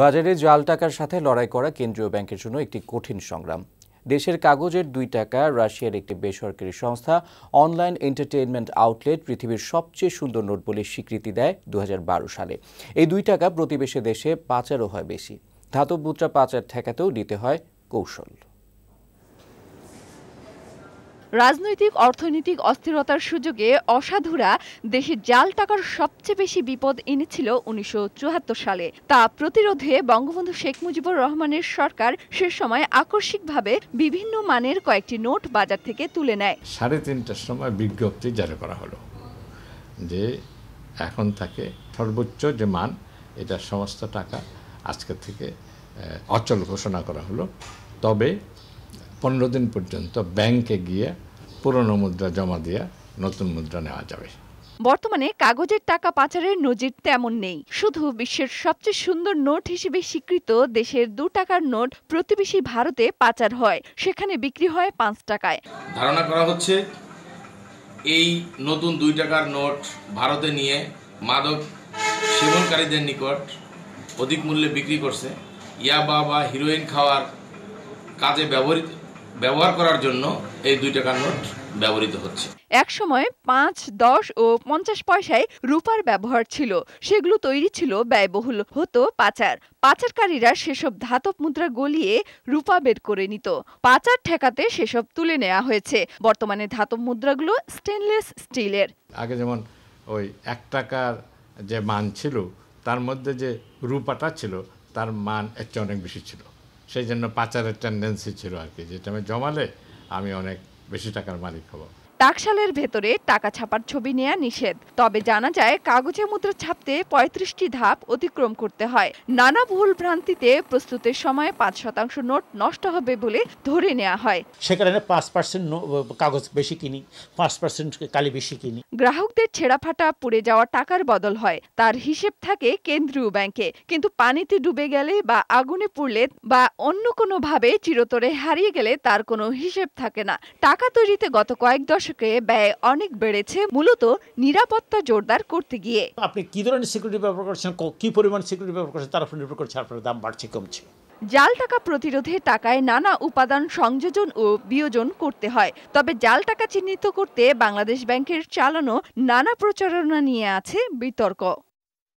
বাজারে জাল টাকার সাথে লড়াই করা কেন্দ্রীয় ব্যাংকের জন্য একটি কঠিন সংগ্রাম দেশের কাগজের দুই টাকা রাশিয়ার একটি বেসরকারি সংস্থা অনলাইন এন্টারটেইনমেন্ট আউটলেট পৃথিবীর সবচেয়ে সুন্দর নোট বলে স্বীকৃতি দেয় দু সালে এই দুই টাকা প্রতিবেশী দেশে পাচারও হয় বেশি ধাতব মুদ্রা পাচার ঠেকাতেও নিতে হয় কৌশল রাজনৈতিক অর্থনৈতিক অস্থিরতার সুযোগে অসাধুরা দেশে জাল টাকার সবচেয়ে বেশি বিপদ এনেছিল উনিশশো সালে তা প্রতিরোধে বঙ্গবন্ধু শেখ মুজিবুর রহমানের সরকার সে সময় আকস্মিকভাবে বিভিন্ন মানের কয়েকটি নোট বাজার থেকে তুলে নেয় সাড়ে তিনটার সময় বিজ্ঞপ্তি জারি করা হলো যে এখন থাকে সর্বোচ্চ যে মান এটা সমস্ত টাকা আজকে থেকে অচল ঘোষণা করা হলো তবে পনেরো দিন পর্যন্ত ব্যাংকে গিয়ে পুরনো মুদ্রা জমা দিয়ে নতুন মুদ্রা নেওয়া যাবে বর্তমানে কাগজের টাকা পাচারের নজির তেমন নেই শুধু বিশ্বের সবচেয়ে সুন্দর নোট হিসেবে স্বীকৃত দেশের দু টাকার নোট প্রতিবেশী ভারতে পাচার হয় সেখানে বিক্রি হয় পাঁচ টাকায় ধারণা করা হচ্ছে এই নতুন দুই টাকার নোট ভারতে নিয়ে মাদক সেবনকারীদের নিকট অধিক মূল্যে বিক্রি করছে ইয়াবা বা হিরোইন খাওয়ার কাজে ব্যবহৃত ব্যবহার করার জন্য এই দুই টাকার নোট ব্যবহৃত হচ্ছে সময় পাঁচ দশ ও পঞ্চাশ পয়সায় রূপার ব্যবহার ছিল সেগুলো তৈরি ছিল ব্যয়বহুল হতো পাচার পাচারকারীরা সেসব ধাতব মুদ্রা গলিয়ে রূপা বের করে নিত পাচার ঠেকাতে সেসব তুলে নেওয়া হয়েছে বর্তমানে ধাতব মুদ্রাগুলো স্টেনলেস স্টিলের আগে যেমন ওই এক টাকার যে মান ছিল তার মধ্যে যে রূপাটা ছিল তার মান এর অনেক বেশি ছিল সেই জন্য পাচারের টেন্ডেন্সি ছিল আর কি যেটা আমি জমালে আমি অনেক বেশি টাকার মালিক হবো টাকশালের ভেতরে টাকা ছাপার ছবি নেয়া নিষেধ তবে জানা যায় কাগজে মুদ্রা ছাপতে পঁয়ত্রিশটি ধাপ অতিক্রম করতে হয় নানা ভুল ভ্রান্তিতে প্রস্তুতের সময় পাঁচ শতাংশ নোট নষ্ট হবে বলে ধরে নেওয়া হয় সে কারণে পাঁচ পার্সেন্ট কাগজ বেশি কিনি পাঁচ পার্সেন্ট কালি বেশি কিনি গ্রাহকদের ছেঁড়া ফাটা পুড়ে যাওয়া টাকার বদল হয় তার হিসেব থাকে কেন্দ্রীয় ব্যাংকে কিন্তু পানিতে ডুবে গেলে বা আগুনে পুড়লে বা অন্য কোনোভাবে চিরতরে হারিয়ে গেলে তার কোনো হিসেব থাকে না টাকা তৈরিতে গত কয়েক দশক দশকে ব্যয় অনেক বেড়েছে মূলত নিরাপত্তা জোরদার করতে গিয়ে আপনি কি ধরনের সিকিউরিটি ব্যবহার করছেন কি পরিমাণ সিকিউরিটি ব্যবহার করছেন তার উপর নির্ভর করছে আপনার দাম বাড়ছে কমছে জাল টাকা প্রতিরোধে টাকায় নানা উপাদান সংযোজন ও বিয়োজন করতে হয় তবে জাল টাকা চিহ্নিত করতে বাংলাদেশ ব্যাংকের চালানো নানা প্রচারণা নিয়ে আছে বিতর্ক